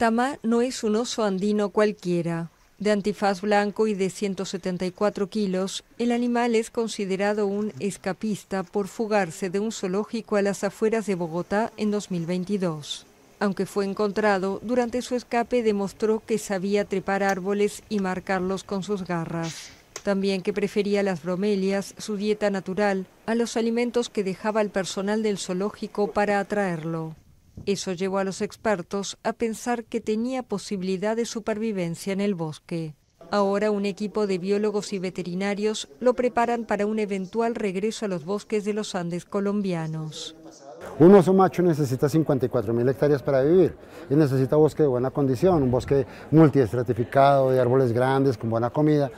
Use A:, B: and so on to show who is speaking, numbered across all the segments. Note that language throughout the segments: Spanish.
A: Tama no es un oso andino cualquiera. De antifaz blanco y de 174 kilos, el animal es considerado un escapista por fugarse de un zoológico a las afueras de Bogotá en 2022. Aunque fue encontrado, durante su escape demostró que sabía trepar árboles y marcarlos con sus garras. También que prefería las bromelias, su dieta natural, a los alimentos que dejaba el personal del zoológico para atraerlo. Eso llevó a los expertos a pensar que tenía posibilidad de supervivencia en el bosque. Ahora un equipo de biólogos y veterinarios lo preparan para un eventual regreso a los bosques de los Andes colombianos.
B: Un oso macho necesita 54.000 hectáreas para vivir y necesita bosque de buena condición, un bosque multiestratificado, de árboles grandes, con buena comida.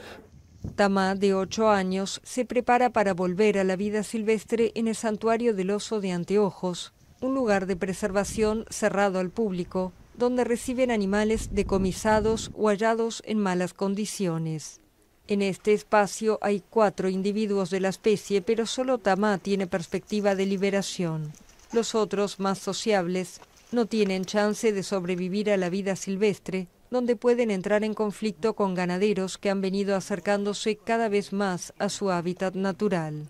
A: Tamá, de 8 años, se prepara para volver a la vida silvestre en el santuario del oso de anteojos, un lugar de preservación cerrado al público, donde reciben animales decomisados o hallados en malas condiciones. En este espacio hay cuatro individuos de la especie, pero solo Tamá tiene perspectiva de liberación. Los otros, más sociables, no tienen chance de sobrevivir a la vida silvestre, donde pueden entrar en conflicto con ganaderos que han venido acercándose cada vez más a su hábitat natural.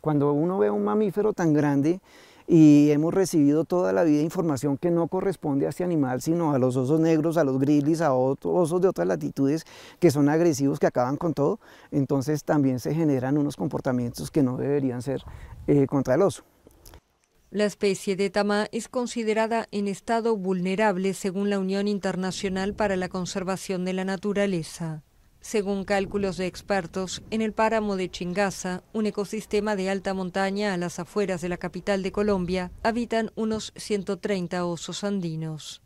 C: Cuando uno ve un mamífero tan grande, y hemos recibido toda la vida información que no corresponde a este animal, sino a los osos negros, a los grizzlies, a otros osos de otras latitudes que son agresivos, que acaban con todo, entonces también se generan unos comportamientos que no deberían ser eh, contra el oso.
A: La especie de tamá es considerada en estado vulnerable según la Unión Internacional para la Conservación de la Naturaleza. Según cálculos de expertos, en el páramo de Chingaza, un ecosistema de alta montaña a las afueras de la capital de Colombia, habitan unos 130 osos andinos.